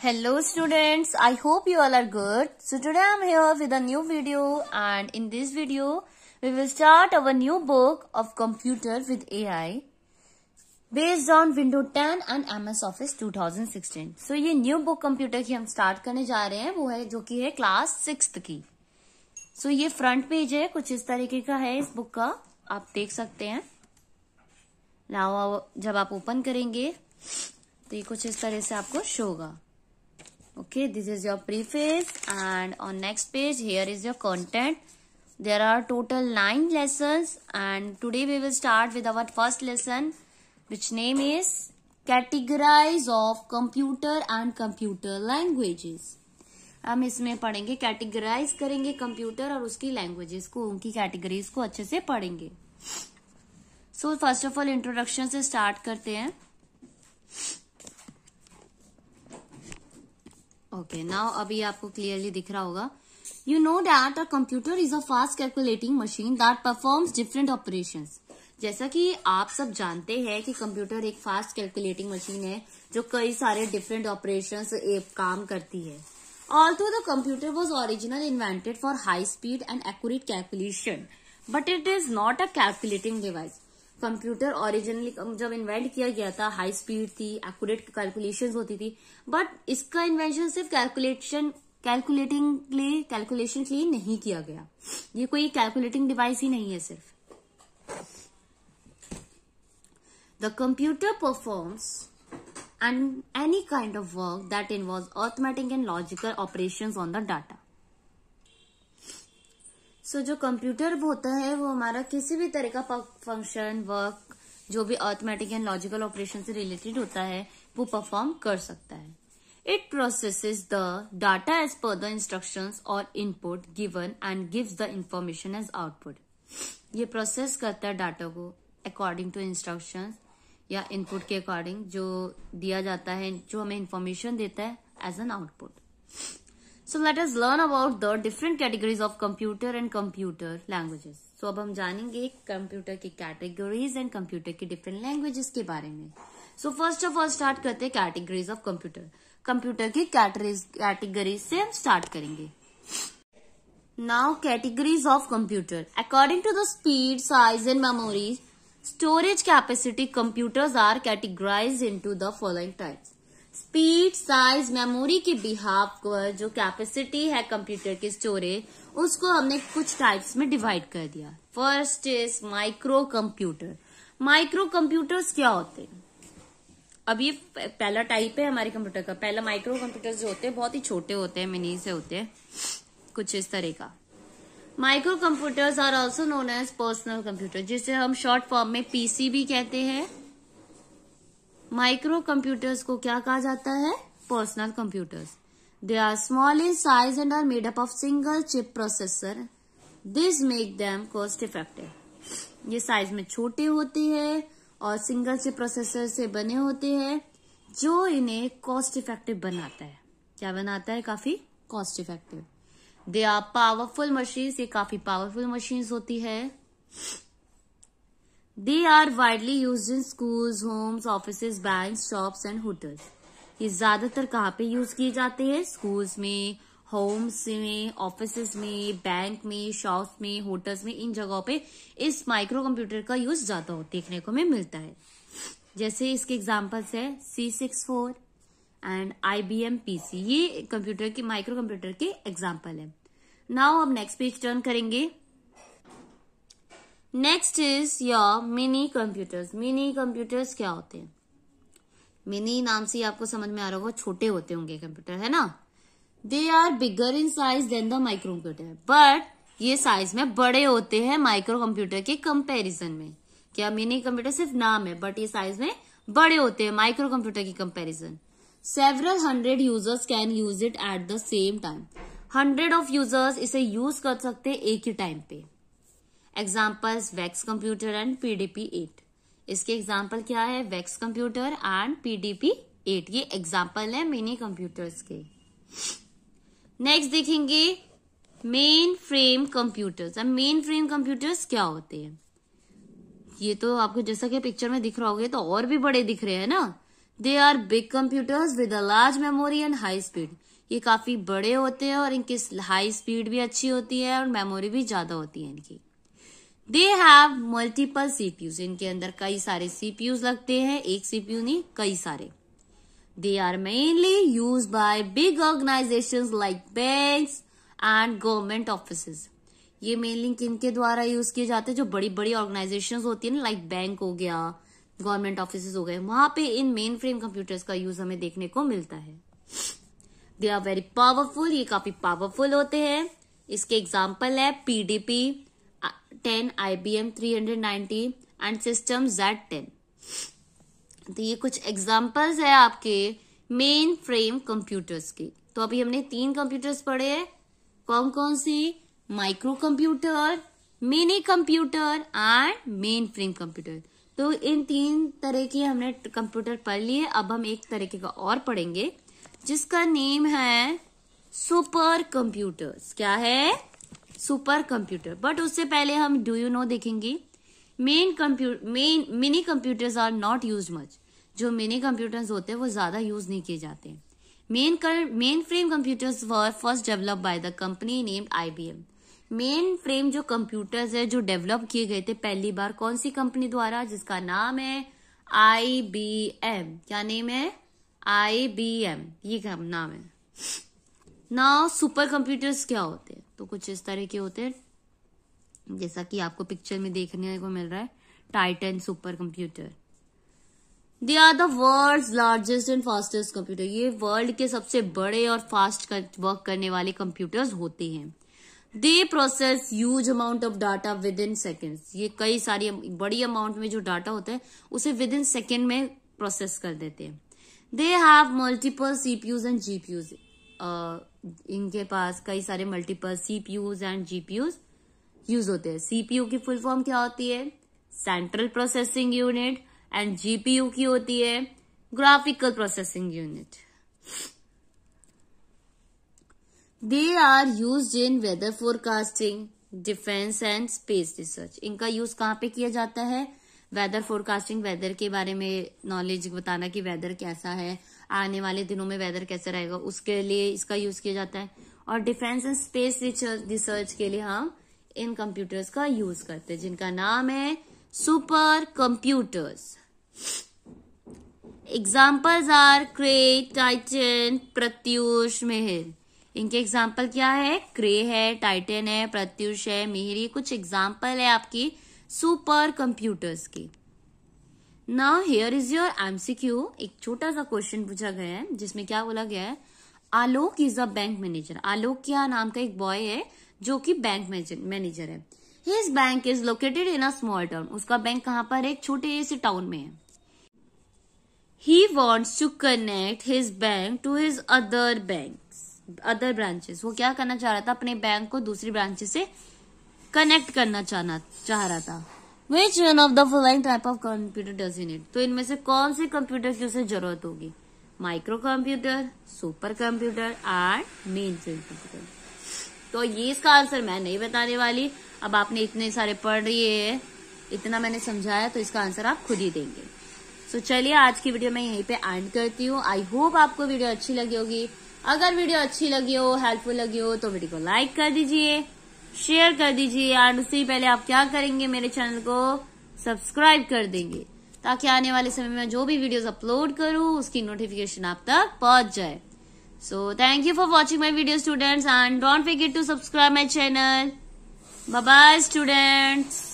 Hello students, I hope you all are good. So today i'm here with a new video and in this video we will start our new book of computer with AI based on Windows 10 and MS Office 2016. So ye new book computer ki hum start karne ja rahe hain wo hai jo ki hai class 6th ki So ye front page hai kuch is tarike ka hai is book ka aap dekh sakte hain Now jab aap open karenge to ye kuch is tarah se aapko show hoga okay this is your preface and on next page here is your content there are total nine lessons and today we will start with our first lesson which name is categorize of computer and computer languages हम इसमें पढ़ेंगे categorise करेंगे computer और उसकी languages को उनकी categories को अच्छे से पढ़ेंगे so first of all introduction से स्टार्ट करते हैं ओके नाउ अभी आपको क्लियरली दिख रहा होगा you know that a computer is a fast calculating machine that performs different operation जैसा कि आप सब जानते हैं कि कंप्यूटर एक फास्ट कैलकुलेटिंग मशीन है जो कई सारे डिफरेंट ऑपरेशन काम करती है all through the computer was original invented for high speed and accurate calculation but it is not a calculating device computer originally जब इन्वेंट किया गया था हाई स्पीड थी एक्यूरेट कैलकुलेशंस होती थी बट इसका इन्वेंशन सिर्फ कैलकुलेशन कैलकुलेटिंग के लिए कैलकुलेशन के लिए नहीं किया गया ये कोई कैलकुलेटिंग डिवाइस ही नहीं है सिर्फ the computer performs and any kind of work that involve arithmetic and logical operation on the data so so, जो कंप्यूटर होता है वो हमारा किसी भी तरह का फंक्शन वर्क जो भी ऑथमेटिक एंड लॉजिकल ऑपरेशन से रिलेटेड होता है वो परफॉर्म कर सकता है it process the data as per the instruction और input given and gives the information as output ये प्रोसेस करता है डाटा को अकॉर्डिंग टू इंस्ट्रक्शन या इनपुट के अकॉर्डिंग जो दिया जाता है जो हमें इंफॉर्मेशन देता है as an output so let is learn about the different categories of computer and computer languages so अब हम जानेंगे कंप्यूटर की कैटेगरीज एंड कंप्यूटर की डिफरेंट लैंग्वेजेस के बारे में so first of all start करते हैं कैटेगरीज ऑफ कंप्यूटर कंप्यूटर की कैटेगरीज से हम स्टार्ट करेंगे now categories of computer according to the speed size and memory storage capacity computers are categorize into the following types speed size memory के behalf पर जो capacity है computer की storage उसको हमने कुछ टाइप्स में डिवाइड कर दिया first is micro computer micro computers क्या होते हैं अब ये पहला टाइप है हमारे कंप्यूटर का पहला माइक्रो कंप्यूटर्स जो होते हैं बहुत ही छोटे होते हैं मिनी से होते हैं कुछ इस तरह का micro computers are also known as personal computer जिसे हम शॉर्ट फॉर्म में पीसी भी कहते हैं माइक्रो कंप्यूटर्स को क्या कहा जाता है personal computers they are small in size and are made up of single chip processor this make them cost effective ये साइज में छोटे होते हैं और सिंगल चिप प्रोसेसर से बने होते हैं जो इन्हें कॉस्ट इफेक्टिव बनाता है क्या बनाता है काफी cost effective they are powerful machines ये काफी पावरफुल मशीन्स होती है They are widely used in schools, homes, offices, banks, shops and hotels. ये ज्यादातर कहाँ पे यूज किए जाते हैं स्कूल्स में होम्स में ऑफिस में बैंक में शॉप्स में होटल्स में इन जगहों पे इस माइक्रो कंप्यूटर का यूज ज्यादा हो देखने को हमें मिलता है जैसे इसके एग्जाम्पल्स है C six four and I B M P C ये कंप्यूटर के माइक्रो कंप्यूटर के एग्जाम्पल है नाउ हम नेक्स्ट पेज टर्न करेंगे next is your mini computers mini computers क्या होते हैं मिनी नाम से आपको समझ में आ रहा होगा छोटे होते होंगे कंप्यूटर है ना they are bigger in size than the micro computer but ये साइज में बड़े होते हैं माइक्रो कंप्यूटर के कंपेरिजन में क्या मिनी कंप्यूटर सिर्फ नाम है बट ये साइज में बड़े होते हैं माइक्रो कंप्यूटर के comparison several hundred users can use it at the same time hundred of users इसे यूज कर सकते हैं एक ही टाइम पे examples VAX computer and PDP eight इसके एग्जाम्पल क्या है VAX computer and PDP eight ये एग्जाम्पल है मिनी कंप्यूटर्स के नेक्स्ट देखेंगे मेन फ्रेम कंप्यूटर्स अब मेन फ्रेम कंप्यूटर्स क्या होते हैं ये तो आपको जैसा कि पिक्चर में दिख रहा होगा तो और भी बड़े दिख रहे हैं ना they are big computers with a large memory and high speed ये काफी बड़े होते हैं और इनकी हाई स्पीड भी अच्छी होती है और मेमोरी भी ज्यादा होती है इनकी दे हैव मल्टीपल सीपीयूज इनके अंदर कई सारे सीपीयूज लगते हैं एक सीपीयू नहीं कई सारे they are mainly use by big organization like bank and government office ये मेनली किनके द्वारा यूज किए जाते हैं जो बड़ी बड़ी ऑर्गेनाइजेशन होती है ना लाइक बैंक हो गया गवर्नमेंट ऑफिस हो गए वहां पे इन मेन फ्रेम कंप्यूटर्स का यूज हमें देखने को मिलता है दे आर वेरी पावरफुल ये काफी पावरफुल होते हैं इसके एग्जाम्पल है PDP ten I B M three hundred ninety and system Z ten तो ये कुछ एग्जाम्पल्स है आपके मेन फ्रेम कंप्यूटर्स के तो अभी हमने तीन कंप्यूटर्स पढ़े हैं कौन कौन सी micro computer mini computer and mainframe computer तो इन तीन तरह के हमने कंप्यूटर पढ़ लिए अब हम एक तरीके का और पढ़ेंगे जिसका नेम है सुपर कंप्यूटर्स क्या है सुपर कंप्यूटर बट उससे पहले हम डू यू नो देखेंगे main computer main mini computers are not use much जो मिनी कंप्यूटर्स होते हैं वो ज़्यादा यूज नहीं किए जाते main mainframe computers were first develop by the company named IBM mainframe जो कंप्यूटर्स है जो डेवलप किए गए थे पहली बार कौन सी कंपनी द्वारा जिसका नाम है आई बी एम क्या नेम है आई बी एम ये नाम है ना सुपर कंप्यूटर्स क्या होते हैं तो कुछ इस तरह के होते हैं जैसा कि आपको पिक्चर में देखने को मिल रहा है Titan super computer they are the world largest and fastest computer ये वर्ल्ड के सबसे बड़े और फास्ट वर्क करने वाले कंप्यूटर्स होते हैं they process huge amount of data within second ये कई सारी बड़ी अमाउंट में जो डाटा होता है उसे विद इन सेकेंड में प्रोसेस कर देते हैं they have multiple CPUs and GPUs इनके पास कई सारे multiple CPUs and GPUs use होते हैं सीपीयू की फुल फॉर्म क्या होती है central processing unit and GPU की होती है graphical processing unit they are use in weather forecasting defence and space research इनका यूज कहां पे किया जाता है वेदर फोरकास्टिंग वेदर के बारे में नॉलेज बताना कि वेदर कैसा है आने वाले दिनों में वेदर कैसा रहेगा उसके लिए इसका यूज किया जाता है और डिफेंस एंड स्पेस रिसर्च के लिए हम इन कंप्यूटर्स का यूज करते हैं जिनका नाम है super computers examples are Cray Titan Pratyush Mihir इनके एग्जाम्पल क्या है क्रे है टाइटन है प्रत्युष है मेहर ये कुछ एग्जाम्पल है आपकी सुपर कंप्यूटर्स की ना हेयर इज योर एमसीक्यू एक छोटा सा क्वेश्चन पूछा गया है जिसमें क्या बोला गया है Alok is a bank manager Alok क्या नाम का एक बॉय है जो कि बैंक मैनेजर है his bank is located in a small town उसका बैंक कहां पर है छोटे से टाउन में है he wants to connect his bank to his other bank other branches वो क्या करना चाह रहा था अपने बैंक को दूसरी ब्रांचेस से कनेक्ट करना चाहना चाह रहा था which one of the following type of computer does in it तो इनमें से कौन से कंप्यूटर की उसे जरूरत होगी micro computer super computer and main computer तो ये इसका आंसर मैं नहीं बताने वाली अब आपने इतने सारे पढ़ रही है इतना मैंने समझाया तो इसका आंसर आप खुद ही देंगे सो so, चलिए आज की वीडियो मैं यहीं पे एंड करती हूँ आई होप आपको वीडियो अच्छी लगी होगी अगर वीडियो अच्छी लगी हो हेल्पफुल लगी हो तो वीडियो को लाइक कर दीजिए शेयर कर दीजिए एंड उससे पहले आप क्या करेंगे मेरे चैनल को सब्सक्राइब कर देंगे ताकि आने वाले समय में जो भी वीडियोस अपलोड करूं उसकी नोटिफिकेशन आप तक पहुंच जाए so thank you for watching my video students and don't forget to subscribe my channel bye bye students